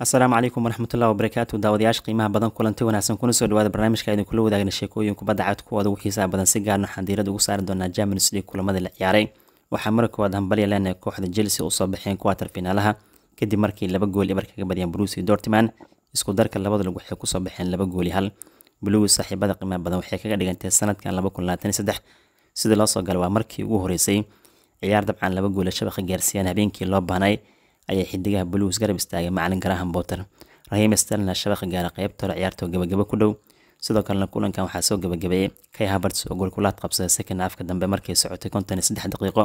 asalaamu calaykum waraxmat ullahi wabarakaatu daawadayaasha qiimaha badan kulanti wanaagsan kuna soo dhawaada barnaamijka idin kula wadaagna sheekooyin kubadda cad kuwooda ugu xiisaha badan si gaarna ah waxaan diirada ugu saari doonaa germanis league kulamadii la ciyaaray waxaa mara koowaad hambalya leenahay kooxda chelsea usoo baxeen kuwatar finaalaha kadib markii laba gool ibar kaga badiyeen bruce dortman isku darka labada lug waxay kusoo baxeen laba gool hal blues saaxiibada qiimaha badan waxay kaga dhigantay sanadkan laba kun labaatan saddex sidii loo soo galay waa markii ugu horeysay ciyaar dabcan laba goola shabaqa gaarsiiyaan habeenkii loo baahnay ayay xidigaha blues garab istaageen macalin graham botter rahim sterna shabaqa gaara qaybta hore ciyaartoo gabagabo ku dhow sidoo kalena kulankan waxaa soo gabagabeeyey kay habarts oo goolkulaad qabsaday second afka dambe markay socotay konton iyo saddex daqiiqo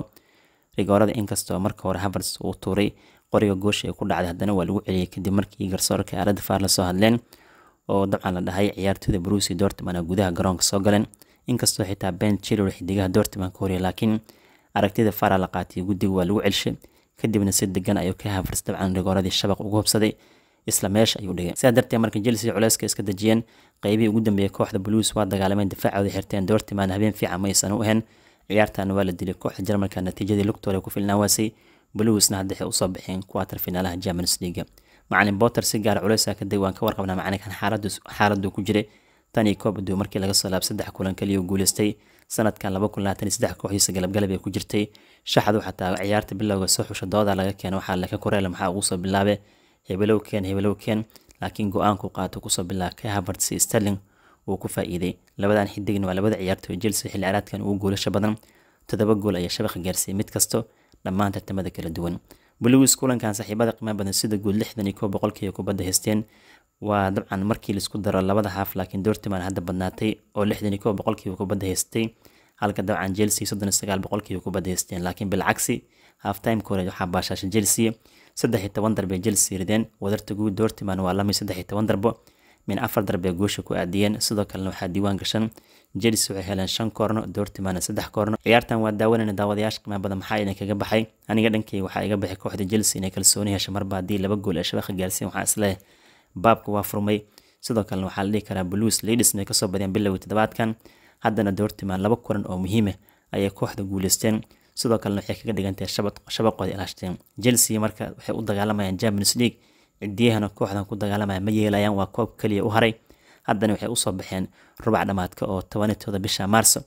rigoorada inkastoo marka hore habarts uu tuuray qoriga goosha ee ku dhacday haddana waa lagu celiyey kadib markii garsoorka aaladda faarla soo hadleen oo dabcan la dhahay ciyaartooyda brusi dortman oo gudaha garoonka soo galeen inkastoo xitaa ben chilor xidigaha dortman ka horiya laakiin aragtida faara la qaatay guddiga waa lagu celshay kadibna si degan ayuu ka haafars dabcan rigooradii shabaq ugu hobsaday isla meesha ayuu dhigay sidaa darteed marka jelsi culeyska iska dejiyeen qeybihii ugu dambeeyey kooxda buluis waa dagaalameen difaacooda xirteen doortimaan habeen fiican ma aysan u ahayn ciyaartaana waa la dilay kooxda jarmalka natiijadii lugtooda ku filnaa waasay buluisna hadda waxay usoo baxeen kuwatar finaalaha champions leaga macalin botter si gaar ah culeysa kadib waan ka warqabnaa macalinkan xaaladuu ku jiray tan iyo koob aduu markii laga soo laab saddex kulan keliya guuleystay sanadkan kooxdiisa galabgalab ee ku jirtay shaxadu xataa ciyaarta bilowga soo xusha dooda laga keena waxaa laka koreel maxaa ugu soo bilaabe hebelowkeen hebelowkeen laakiin go-aanku qaato kusoo bilaa ka habartsi sterling uu ku faa'iiday labadan xidigna waa labada ciyaartooy jelse xilli caraadkan ugu goolasha badan toddoba gool ayaa shabaqa gaarsiiyey mid kasto dhammaan tartamada kala duwan buluwis kulankan saaxiibada qiimaa badan sida guud lixdan iyo kow boqolkiiya kubadda haysteen waa dabcan markii laisku daro labada haaf laakiin dortiman hadda badnaatay oo lixdan iyo boqolkiiba kubadda haystay halka dabcan chelsea soddon sagaal boqolkiiba kubadda haysteen laakiin bilcagsi halftimeka hore waxaa baashaashay chelsea saddex iyo toban darbay chelsea rideen wadarta guud dortiman waa lamid saddex iyo toban darbo min afar darbay guusha ku aadiyeen sidoo kalena waxaa diiwaan gashan chelsea waxay heleen shan koorno dortiman saddex koorno ciyaartan waa daawanayna daawadayaasha qiimaa badan maxaa idin kaga baxay aniga dhankeyga waxaa iga baxay kooxda chelsea inay kalsooni hesho marba haddii laba gool ee shabaqa gaarsiin waxaa isleh baabka waa furmay sidoo kalena waxaa la dhihi karaa blues ladies inay kasoo badeen bilowgii toddobaadkan haddana doortimaan laba kulan oo muhiima ah ayay kooxda guuleysteen sidoo kalena waxay kaga dhigantahay shabaqooda ilaashteen chelsea marka waxay u dagaalamayaan germans league cidiyahana kooxdan ku dagaalamaya ma yeelayaan waa koob keliya u haray haddana waxay usoo baxeen rubac dhamaadka oo tobanitooda bisha maarso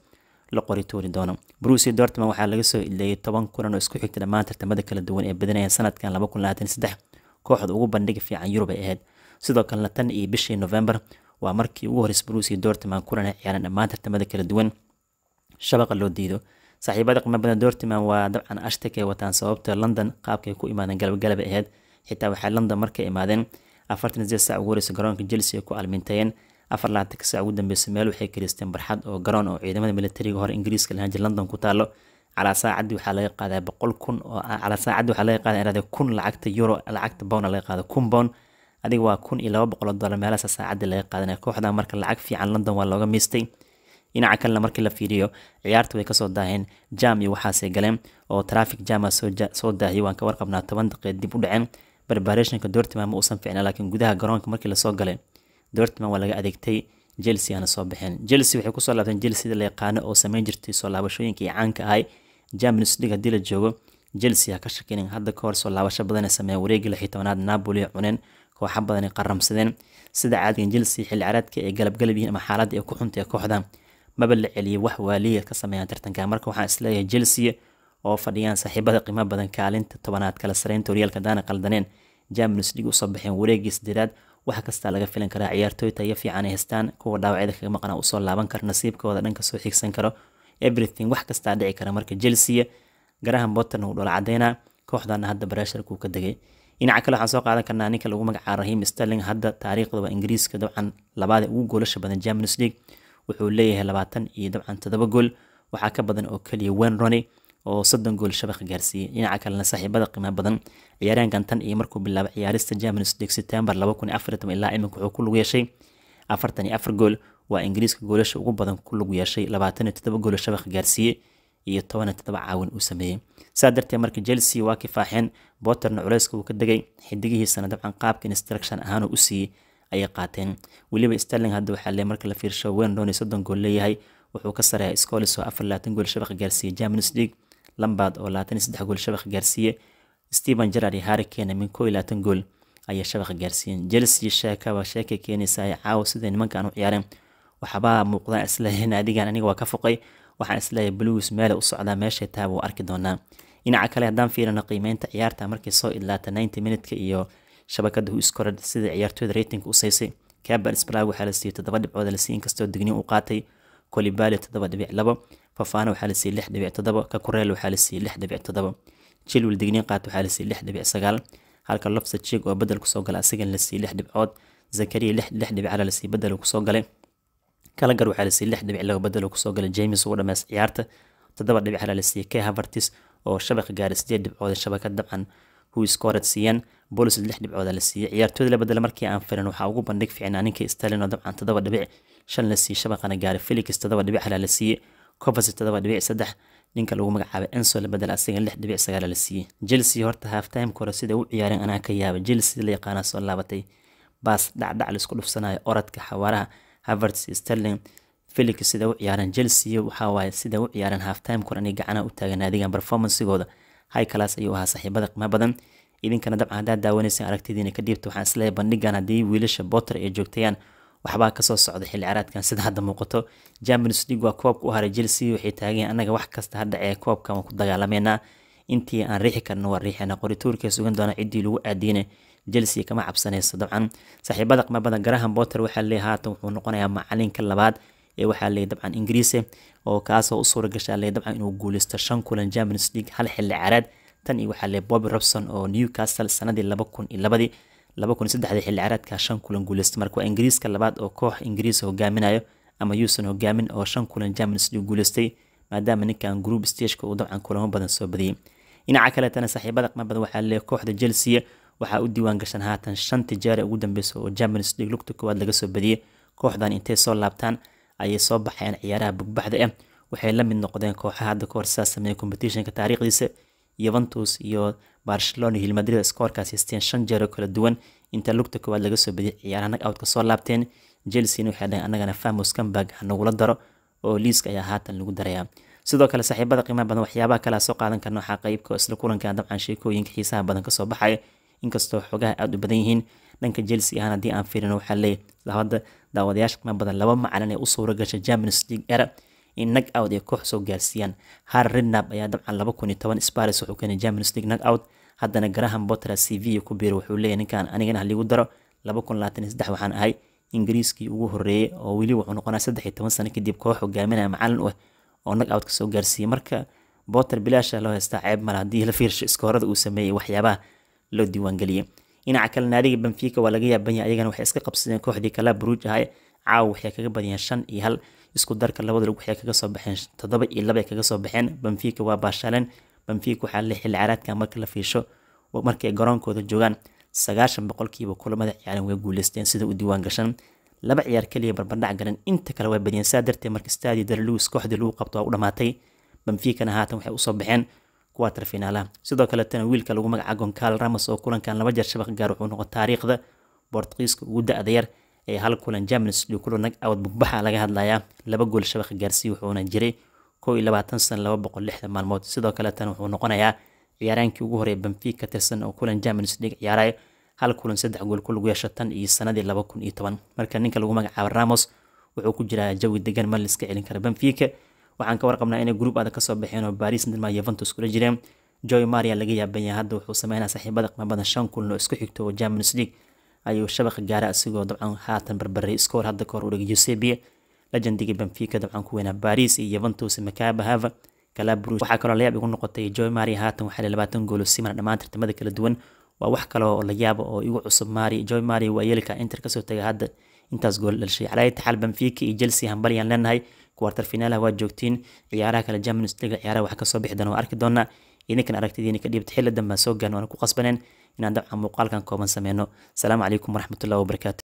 la qori toori doono bruce dortman waxaa laga soo ileeyay toban kulan oo isku xigta dhammaan tartamada kala duwan ee badanaya sanadkan kooxda ugu bandhig fiican yurub ay ahayd sidoo kalena tan iyo bishii novembar waa markii ugu horreysay bruusiya doortiman kulana ciyaaran dhammaan tartamada kala duwan shabaqa loo diido saaxiibada qiimo badan doortiman waa dabcan ashtakay wataan sababta london qaabkay ku imaadeen galabgalaba ahayd xitaa waxay london markay imaadeen afartan sideed saac ugu horeysa garoonka chelsea ku alminteeyeen afar labaatanka saac ugu dambeysa meel waxay kariisteen barxad oo garoon oo ciidamada militariga hore ingiriiska lahanjir london ku taalo calaa saacaddi waxaa laga qaadaa boqol kun oo calaa saacaddi waxaa laga qaadaa inraade kun lacagta euro lacagta bown laga qaada kun bown adiga waa kun iyo laba boqol oo dollar meelaasa laga qaadanaya kooxda marka lacag fiican london waa looga miistay dhinaca kalena markii la fiiriyo ciyaarta way kasoo daaheen jam iyo waxaasay galeen oo traffic jama ah soo daahiyay waan ka warqabnaa toban daqiiq dib u dhaceen barbareeshanka dortman ma uusan fiicna laakiin gudaha garoonka markii lasoo galay dortman waa laga adeegtay chelsea aana soo baxeen chelsea waxay kusoo laabteen chelsea la yaqaano oo samayn jirtay soo laabashooyinka caanka ahay champions league haddii la joogo chelsea ha ka shakinin hadda ka hor soo laabasho badanee sameeya wareegii lix tobanaad napoli cuneen kooxa badani qaramsadeen sida caadigan jelsea xilli caraadka ay galabgalab yihiin ama xaaladda ay ku xunta ee kooxdan maba la celiyo wax waaliya ka sameeyaan tartanka marka waxaan isleeyahay jelsea oo fadhiyaan saaxiibada qiimo badan kaalinta tobanaad kala sareynta horyaalka daana qaldaneen jamins dhig usoo baxeen wareegii sadeedaad wax kasta laga filan karaa ciyaartooy tayo fiican ay haystaan kuwa dhaawacyada kaga maqnaa usoo laaban kara nasiibkooda dhanka soo xigsan karo everything wax kastaa dhici kara marka jelsea garahan botton uu dhola cadeynaa kooxdana hadda barasharkuu ka degay dhinaca kale waxaan soo qaadan karnaa ninka lagu magacaaba rahim sterling hadda taariikhda waa ingiriiska dabcan labaada ugu goolasha badan champions league wuxuu leeyahay labaatan iyo dabcan toddoba gool waxaa ka badan oo keliya wen rony oo soddon gool shabakh gaarsiiyey dhinaca kalena saaxiibada qiimo badan ciyaaryaankan tan iyo markuu bilaabay ciyaarista champions league september ilaa iminka wuxuu ku lug yeeshay afartan iyo afar gool waa ingiriiska goolasha ugu badan ku lug yeeshay labaatan iyo toddoba gool shabakh gaarsiiyey iyo toban toddoba caawin uu sameeyey saa darteed marka chelsea waa kifaaxeen botterna culeyska uu ka degay xidigihiisana dabcan qaabka instruction ahaanuu u siiyey ayay qaateen weliba sterling hadda waxaa le marka la fiirsho wayne rooney soddon gool leeyahay wuxuu ka sareeyaa scolis oo afar labaatan gool shabaq gaarsiiye champions league lambard oo labaatan saddex gool shabaq gaarsiiye stephen gerrard iyo harry kane min koo gool ayay shabaq gaarsiiyeen chelsea sheeka keenaysa ee caawa sida nimankan u ciyaareen waxbaa muuqdaa isleeyahin adigan aniga waa ka foqay waxaan isleeyahay blues meela u socdaa meeshay taha wuu arki doonaa dhinaca kale haddaan fiirino qiimeynta ciyaarta markay soo idlaata ninety minutka iyo shabakada hu iskoradh sida ciyaartooyda reytinka u caber sprag waxaa la siiyey toddoba dhibcood la inkastoo digni u qaatay colibali toddoba dhibic labo fafaano waxaa la siiyey lix dhibic toddoba kakureel waxaa la siiyey lix dhibic toddoba chilwil digni qaat waxaa la siiyey lix dhibic sagaal halka lofsa jig oo bedel kusoo gala asigan la siiyey lix dhibcood zakariya lix dhibc ala la kusoo galay kalagar waxaa la siiyey lix dhibic laba badal oo kusoo galay james ugu dhameys ciyaarta toddoba dhibic la siiyey k havertis oo shabaqa gaaray ah sideed dhibcood shabaka dabcan huiskored siiyeen bolis lix dhibcood la siiyey ciyaartooyda la badala markii aan filan waxaa ugu bandhig fiicnaa ninkii stalin dabcan toddoba dhibic shan la siiyey shabaqana gaaray ah. felix toddoba dhibic halaa la siiyey covers toddoba dhibic saddex ninka lagu magacaabay enso la bedel asaga lix dhibic sagaal la siiyey chelsea horta halftimeka hore sida u ciyaareen anaa ka yaaba chelsea la yaqaana soo laabatay baas dhacdhac laisku dhufsanayo oradka xawaaraha havertz sterling felix sida u ciyaareen chelsea waxawaaye sida u ciyaareen halftime kuran gacanaha u taagan adigan performancegooda high class ayuu ahaa saaxiibada qiimaha badan idinkana dabcan haddaad daawanaysa aragtidiina ka dhiibta waxaan isleeyahay bandhigan haddii wiilasha botter ay joogtayaan waxbaa kasoo socda xilli caraadkan sida hadda muuqato champions league koobka u haray chelsea waxay taagan annaga wax kasta ha koobkan waa ku dagaalameynaa intii aan riixi karna waa riixena qorituurkay sugan doona ciddii lagu aadiyna chelsea kama cabsanayso dabcan saaxiibada qmabada graham botter waxaa leey haatan wuxuu noqonayaa macalinka labaad ee waxaa leey dabcan ingiriise oo kaasoo u gashaa leey dabcan inuu guuleysto shan kulan champions league hal xilli caraad tan iyo waxaa leey bobby robson oo newcastle sanadii laba kun iyo labadii laba kun iyo saddexdii xilli caraadka shan kulan guuleysta marka waa ingiriiska labaad oo koox ingiriisa hogaaminayo ama yuusan hogaamin oo shan kulan champions league guuleystay maadaama ninkan group stageka uu dabcan kulamo badan soo badiyey dhinaca kale tana saaxiibada qmabada waxaa leey kooxda chelsea waxaa u diiwaan gashan haatan shantii jeer ugu dambeysa oo Champions League lugta koowaad laga soo badiyay kooxdan intay soo laabtaan ayay soo baxeen ciyaaraha bugbaxda ah waxay la mid noqdeen kooxaha hadda kahor saa sameeyay competitionka taariikhdiisa Juventus iyo Barcelona Real Madrid iskoorkaas haysteen shan jeer oo kala duwan inta lugta koowaad laga soo badiyay ciyaaraha knockout-ka soo laabteen Chelsea waxay dhaheen annagana Famos hanagula daro oo liiska ayaa haatan lagu darayaa sidoo kale saaxiibada qiimaha badan waxyaabaha kale soo qaadan karna waxaa qeybka ah isla kulanka dabcan sheekooyinka xiisaha badan kasoo baxaya inkastoo xoogaha aada u badan yihiin dhanka chelsea ahaan haddii aan fiirino waxaa leeyahy isla daawadayaasha kuma badan laba macalin ee u suura gashay league era in nag out ay koox soo gaarsiiyaan har rednab ayaa dabcan laba kun iyo toban sparis wuxuu keenay champions league nag out haddana graham botra c v ku biiray wuxuu leeyahy ninkan anigana haligu daro laba kun labaatan iyo saddex waxaan ahay ingiriiskii ugu horreeyey oo weli wuxuu noqonaa saddex iyo toban sano kadib koox hogaaminaya macalin u ah oo nag out ka soo gaarsiiyey marka botter bilaasha loo haystaa ceeb male haddii la fiirsho iskoorada uu sameeyey waxyaabaha loo diiwaangeliyey dhinaca kale naadiga benfica waa laga yaabanya iyagana waxay iska qabsadeen kooxdii kala buruuj ahay caawa waxay kaga badiyeen shan iyo hal isku darka labada lug waxay kaga soo baxeen toddoba iyo laba ay kaga soo baxeen benfica waa baashaaleen benfica waxaa le xilli caraadka marka la fiisho markay garoonkooda joogaan sagaashan boqolkiiba kulamada ciyaaran way guuleysteen sida u diiwaan gashan laba ciyaar keliya barbandhac galan inta kale waa badiyeen saa darteed marka staadi darlewis kooxdii lagu qabto waa u dhammaatay benficana haatan waxay usoo baxeen kwaater finaalaha sidoo kaleetana wiilka lagu magaca goncal ramos oo kulankan laba jeer shabaq gaar wuxuu noqon taariikhda bortqiiska ugu da-da yar ee hal kulan germanis iyo kulanag awad bugbaxa laga hadlayaa laba gool shabaq gaarsiiy wuxuuna jiray koo labaatan san laba boqol lixdan maalmood sidoo kaleetana wuxuu noqonayaa ciyaaraankii ugu horey benfic ka tirsan oo kulan germanis league ciyaarayo hal kulan saddex gool ku lagu yeesho iyo sanadii laba kun iyo toban marka ninka lagu magacaabo ramos wuxuu ku jiraa jawi degan mal iska celin kara benfica waxaan ka warqabnaa inay gruub adag kasoo baxeen oo baris nirma yuventus kula jireen joy maria laga yaaban yahay hadda wuxuu sameynaa saaxiibada qiimo shan kuln oo isku xigto oo champions league ayuu shabaqa gaara isagoo dabcan haatan barbaray scoor hadda kahor u dhigay eusebia benfica dabcan ku weynaa baris iyo yuventus maccabi hava kaloo layaab igu noqotay joy maria haatan waxaa labaatan gool oo siman dhammaan tartamada kala duwan waa wax kaleoo la yaaba oo igu cusub mari joy mari waa yeelika inter kasoo taga hadda intaas gool dhalishay calaa taxaal benfica iyo chelsea hambal leenahay kwartar finaalaha waa joogtiin ciyaaraha kale champions league ciyaaraha wax kasoo bixi doona arki doonaa idinkan aragtidiina ka dhiibta xilli dambaa soo gaan waana ku qasbaneen inaan dabcan muuqaalkan kooban sameyno asalaamu calaykum waraxmatullahi wabarakaatu